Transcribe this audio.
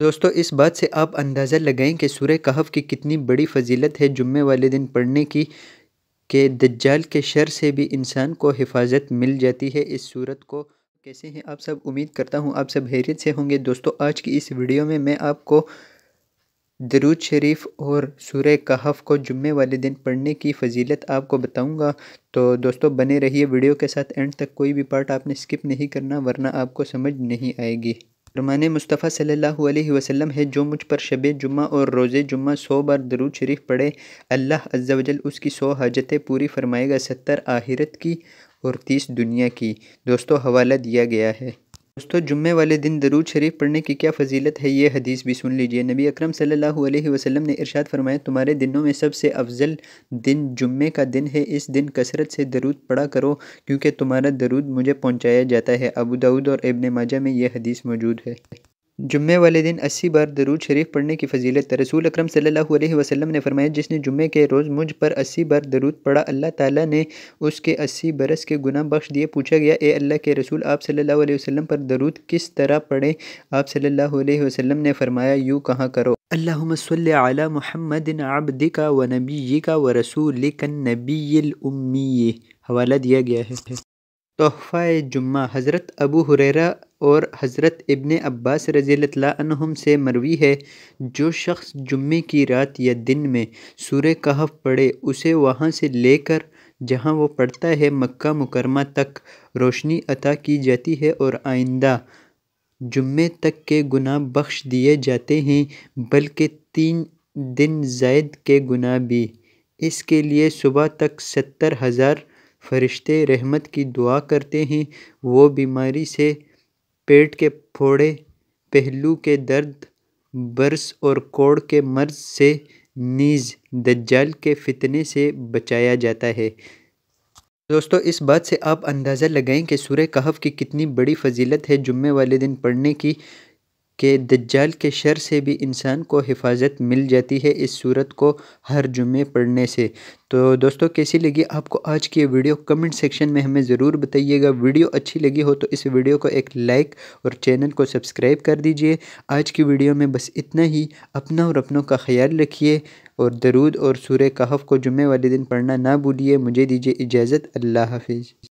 दोस्तों इस बात से आप अंदाज़ा लगाएं कि सूर्य कहफ की कितनी बड़ी फजीलत है जुम्मे वाले दिन पढ़ने की के दज्जाल के शर से भी इंसान को हिफाजत मिल जाती है इस सूरत को कैसे हैं आप सब उम्मीद करता हूँ आप सब हैरियत से होंगे दोस्तों आज की इस वीडियो में मैं आपको दरूद शरीफ और सूर्य कहफ को जुम्मे वाले दिन पढ़ने की फजीलत आपको बताऊंगा तो दोस्तों बने रहिए वीडियो के साथ एंड तक कोई भी पार्ट आपने स्किप नहीं करना वरना आपको समझ नहीं आएगी रुमान मुस्तफ़ा सल्लल्लाहु अलैहि वसल्लम है जो मुझ पर शब जुम्मा और रोज़े जुम्मा सौ बार दरूद शरीफ पढ़े अल्लाह वजल उसकी सौ हाजतें पूरी फरमाएगा सत्तर आहिरत की और तीस दुनिया की दोस्तों हवाला दिया गया है दोस्तों जुम्मे वाले दिन दरूद शरीफ पढ़ने की क्या फजीलत है ये हदीस भी सुन लीजिए नबी अकरम सल्लल्लाहु अलैहि वसल्लम ने इरशाद फरमाया तुम्हारे दिनों में सबसे अफजल दिन जुम्मे का दिन है इस दिन कसरत से दरूद पढ़ा करो क्योंकि तुम्हारा दरूद मुझे पहुँचाया जाता है अबू दाऊद और इबन माजा में यह हदीस मौजूद है जुम्मे वाले दिन अस्सी बार दरूद शरीफ पढ़ने की फजीलत रसूल अक्रम सल्लल्लाहु अलैहि वसल्लम ने फरमाया जिसने जुम्मे के रोज़ मुझ पर अस्सी बार दरूद पढ़ा अल्लाह ताला ने उसके अस्सी बरस के गुना बख्श दिए पूछा गया ए अल्लाह के रसूल आप सल्लल्लाहु अलैहि वसल्लम पर दरूद किस तरह पढ़ें आप सल्लल्लाहु अलैहि ने फरमाया यूँ कहाँ करो अल्लाम अला आबदिका व नबी का व रसूल नबी हवाला दिया गया है तोहफ़ा जुम्मा हज़रत अबू हुररा और हज़रत इब्न अब्बास रज़ीम से मरवी है जो शख्स जुम्मे की रात या दिन में सूर्य कहफ पढ़े उसे वहाँ से लेकर जहाँ वो पढ़ता है मक्का मुकरमा तक रोशनी अता की जाती है और आइंदा जुम्मे तक के गुनाह बख्श दिए जाते हैं बल्कि तीन दिन जायद के गुनाह भी इसके लिए सुबह तक सत्तर हज़ार फरिश्ते रहमत की दुआ करते हैं वो बीमारी से पेट के फोड़े, पहलू के दर्द, बर्स और कोड़ के मर्ज से नीज दज्जाल के फितने से बचाया जाता है दोस्तों इस बात से आप अंदाज़ा लगाएं कि सूर्य कहफ़ की कितनी बड़ी फजीलत है जुम्मे वाले दिन पढ़ने की कि दज्जाल के शर से भी इंसान को हिफाज़त मिल जाती है इस सूरत को हर जुमे पढ़ने से तो दोस्तों कैसी लगी आपको आज की वीडियो कमेंट सेक्शन में हमें ज़रूर बताइएगा वीडियो अच्छी लगी हो तो इस वीडियो को एक लाइक और चैनल को सब्सक्राइब कर दीजिए आज की वीडियो में बस इतना ही अपना और अपनों का ख्याल रखिए और दरूद और सूर कहफ़ को जुमे वाले दिन पढ़ना ना भूलिए मुझे दीजिए इजाज़त अल्लाह हाफिज़